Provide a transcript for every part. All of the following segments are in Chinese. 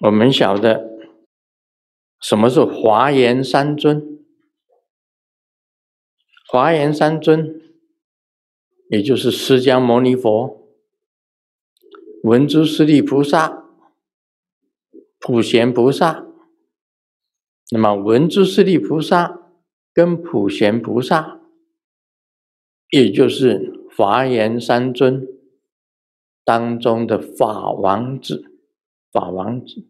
我们晓得什么是华严三尊？华严三尊，也就是释迦牟尼佛、文殊师利菩萨、普贤菩萨。那么，文殊师利菩萨跟普贤菩萨，也就是华严三尊当中的法王子。法王子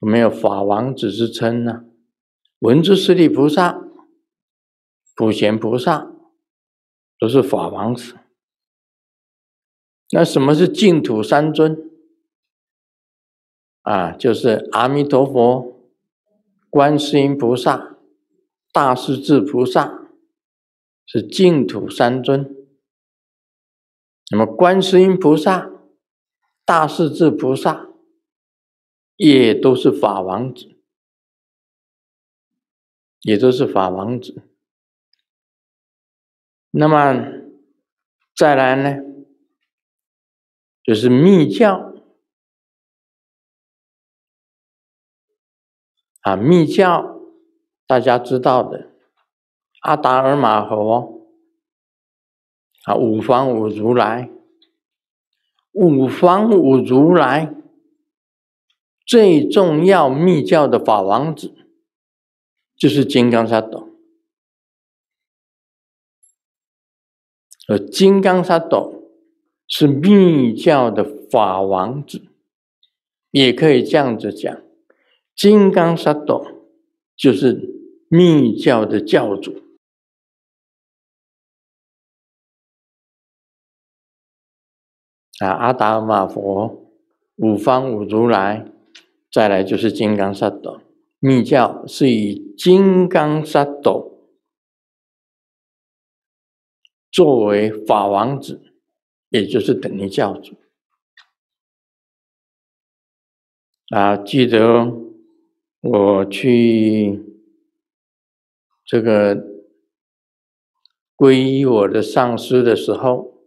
有没有法王子之称呢？文殊师利菩萨、普贤菩萨都是法王子。那什么是净土三尊？啊，就是阿弥陀佛、观世音菩萨、大势至菩萨是净土三尊。那么，观世音菩萨、大势至菩萨。也都是法王子，也都是法王子。那么再来呢，就是密教啊，密教大家知道的，阿达尔玛和啊五方五如来，五方五如来。最重要密教的法王子，就是金刚萨埵。而金刚萨埵是密教的法王子，也可以这样子讲：金刚萨埵就是密教的教主。啊，阿达玛佛、五方五如来。再来就是金刚萨埵，密教是以金刚萨埵作为法王子，也就是等教主。啊，记得我去这个皈依我的上师的时候，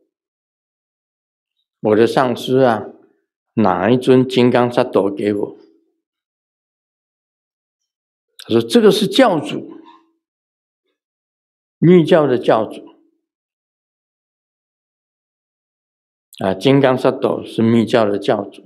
我的上师啊，拿一尊金刚萨埵给我。他说：“这个是教主，密教的教主啊，金刚萨埵是密教的教主。”